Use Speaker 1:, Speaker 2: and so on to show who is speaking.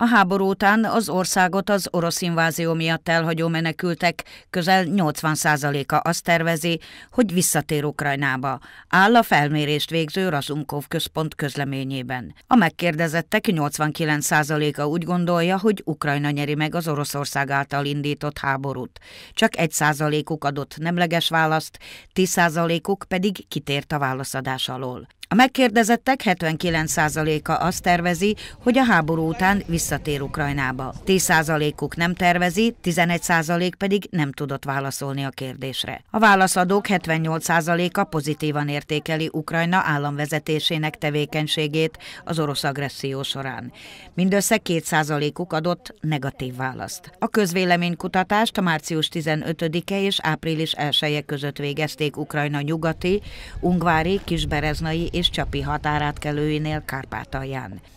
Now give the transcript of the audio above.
Speaker 1: A háború után az országot az orosz invázió miatt elhagyó menekültek közel 80%-a azt tervezi, hogy visszatér Ukrajnába, áll a felmérést végző Razunkov központ közleményében. A megkérdezettek 89%-a úgy gondolja, hogy Ukrajna nyeri meg az Oroszország által indított háborút. Csak 1%-uk adott nemleges választ, 10%-uk pedig kitért a válaszadás alól. A megkérdezettek 79%-a azt tervezi, hogy a háború után vissza visszatér Ukrajnába. 10%-uk nem tervezi, 11% pedig nem tudott válaszolni a kérdésre. A válaszadók 78%-a pozitívan értékeli Ukrajna államvezetésének tevékenységét az orosz agresszió során. Mindössze 2%-uk adott negatív választ. A közvéleménykutatást a március 15-e és április 1-e között végezték Ukrajna nyugati, Ungvári, Kisbereznai és Csapi határátkelőinél Kárpátalján.